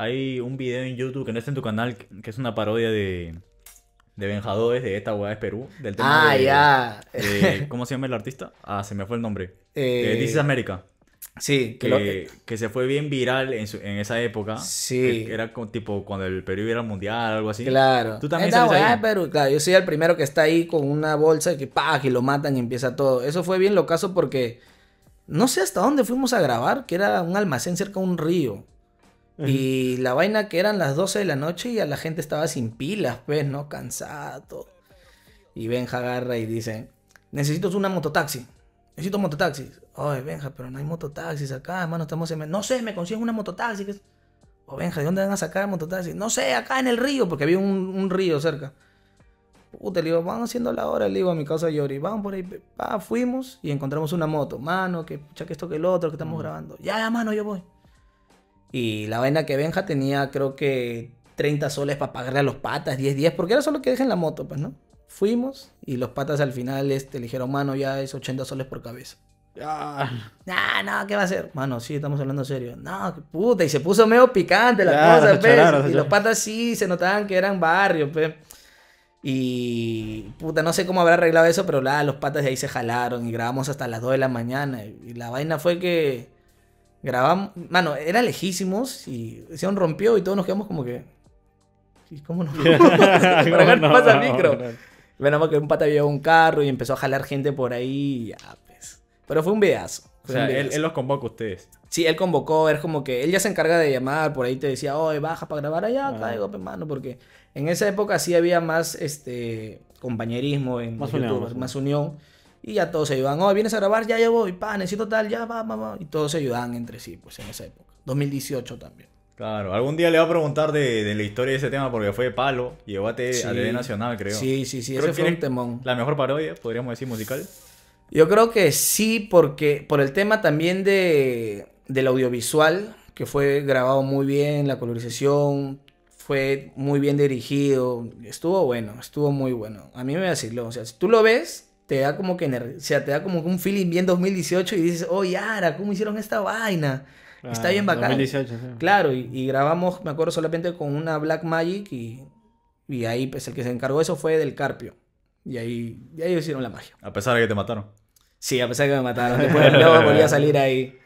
Hay un video en YouTube que no está en tu canal, que es una parodia de, de Vengadores de esta weá de Perú. Del tema ah, ya. ¿Cómo se llama el artista? Ah, se me fue el nombre. Eh... América. Sí, que, que, se fue bien viral en, esa época. Sí. era tipo cuando el Perú era mundial, o algo así. Claro. Tú también sabes ahí? Perú, claro. Yo soy el primero que está ahí con una bolsa que pa, y lo matan y empieza todo. Eso fue bien locazo porque no sé hasta dónde fuimos a grabar, que era un almacén cerca de un río. Y la vaina que eran las 12 de la noche y a la gente estaba sin pilas, pues, ¿no? cansado Y Benja agarra y dice, necesito una mototaxi. Necesito mototaxis. Ay, Benja, pero no hay mototaxis acá, hermano, estamos en... No sé, me consigues una mototaxi. O oh, Benja, ¿de dónde van a sacar mototaxi? No sé, acá en el río, porque había un, río cerca. Puta, le digo, van haciendo la hora, le digo a mi causa Yori, vamos por ahí, pa, fuimos y encontramos una moto. Mano, que pucha que esto que el otro que estamos grabando. Ya, ya, mano, yo voy. Y la vaina que Benja tenía, creo que 30 soles para pagarle a los patas, 10 días, porque era solo que dejen la moto, pues, ¿no? Fuimos y los patas al final este, le dijeron, mano, ya es 80 soles por cabeza. Ah, no, ¿qué va a hacer? Mano, sí, estamos hablando serio. No, qué puta. Y se puso medio picante la cosa, pues, y los patas sí se notaban que eran barrios, pues. Y puta, no sé cómo habrá arreglado eso, pero la, los patas de ahí se jalaron y grabamos hasta las 2 de la mañana. Y la vaina fue que Grabamos, mano, era lejísimos y se rompió y todos nos quedamos como que. cómo no? Para no, pasa no, micro. No, que un pata vio un carro y empezó a jalar gente por ahí. Y ya, pues. Pero fue un pedazo. O sea, él, los convocó a ustedes. Sí, él convocó, es como que él ya se encarga de llamar, por ahí te decía, oye, baja para grabar allá, ah. caigo, mano porque en esa época sí había más este compañerismo en YouTube, más unión. Y ya todos se ayudan. Oh, vienes a grabar, ya yo voy, pa, necesito tal, ya, va, va, va. Y todos se ayudan entre sí, pues en esa época. 2018 también. Claro, algún día le voy a preguntar de, la historia de ese tema porque fue de palo, llegó a, TV Nacional, creo. Sí, sí, sí, ese fue un temón. La mejor parodia, podríamos decir, musical. Yo creo que sí, porque por el tema también de, del audiovisual, que fue grabado muy bien, la colorización fue muy bien dirigido, estuvo bueno, estuvo muy bueno. A mí me a decirlo o sea, si tú lo ves, te da como que, o te da como un feeling bien 2018 y dices, oh, Yara, ¿cómo hicieron esta vaina? Está ah, bien bacán. 2018, Claro, y, grabamos, me acuerdo solamente con una Black Magic y, y ahí pues el que se encargó de eso fue del Carpio. Y ahí, y ahí hicieron la magia. A pesar de que te mataron. Sí, a pesar de que me mataron. Después volví a salir ahí.